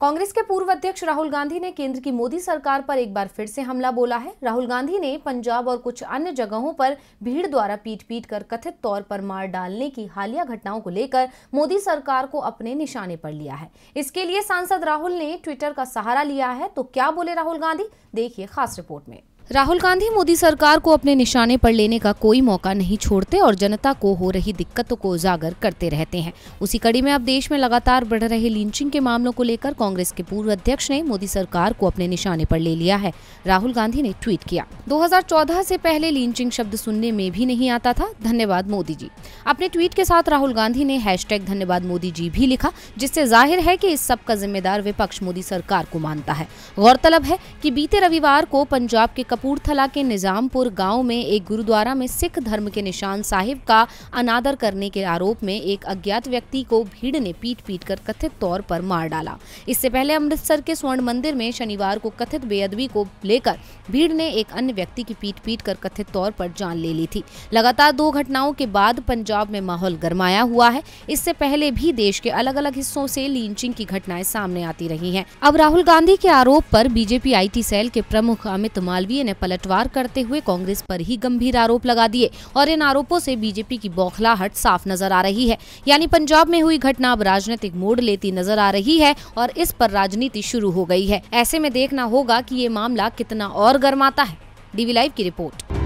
कांग्रेस के पूर्व अध्यक्ष राहुल गांधी ने केंद्र की मोदी सरकार पर एक बार फिर से हमला बोला है राहुल गांधी ने पंजाब और कुछ अन्य जगहों पर भीड़ द्वारा पीट पीट कर कथित तौर पर मार डालने की हालिया घटनाओं को लेकर मोदी सरकार को अपने निशाने पर लिया है इसके लिए सांसद राहुल ने ट्विटर का सहारा लिया है तो क्या बोले राहुल गांधी देखिए खास रिपोर्ट में राहुल गांधी मोदी सरकार को अपने निशाने पर लेने का कोई मौका नहीं छोड़ते और जनता को हो रही दिक्कतों को उजागर करते रहते हैं उसी कड़ी में अब देश में लगातार बढ़ रहे लिंचिंग के मामलों को लेकर कांग्रेस के पूर्व अध्यक्ष ने मोदी सरकार को अपने निशाने पर ले लिया है राहुल गांधी ने ट्वीट किया 2014 से पहले लिंचिंग शब्द सुनने में भी नहीं आता था धन्यवाद मोदी जी अपने ट्वीट के साथ राहुल गांधी ने हैश धन्यवाद मोदी जी भी लिखा जिससे जाहिर है की इस सब का जिम्मेदार विपक्ष मोदी सरकार को मानता है गौरतलब है की बीते रविवार को पंजाब के कपूरथला के निज़ामपुर गांव में एक गुरुद्वारा में सिख धर्म के निशान साहिब का अनादर करने के आरोप में एक अज्ञात व्यक्ति को भीड़ ने पीट पीट कर कथित तौर पर मार डाला इससे पहले अमृतसर के स्वर्ण मंदिर में शनिवार को कथित बेअदबी को लेकर भीड़ ने एक अन्य व्यक्ति की पीट पीट कर कथित तौर पर जान ले ली थी लगातार दो घटनाओं के बाद पंजाब में माहौल गरमाया हुआ है इससे पहले भी देश के अलग अलग हिस्सों से लिंचिंग की घटनाएं सामने आती रही हैं। अब राहुल गांधी के आरोप पर बीजेपी आईटी सेल के प्रमुख अमित मालवीय ने पलटवार करते हुए कांग्रेस पर ही गंभीर आरोप लगा दिए और इन आरोपों से बीजेपी की बौखलाहट साफ नजर आ रही है यानी पंजाब में हुई घटना अब राजनीतिक मोड़ लेती नजर आ रही है और इस पर राजनीति शुरू हो गई है ऐसे में देखना होगा की ये मामला कितना और गर्माता है डीवी लाइव की रिपोर्ट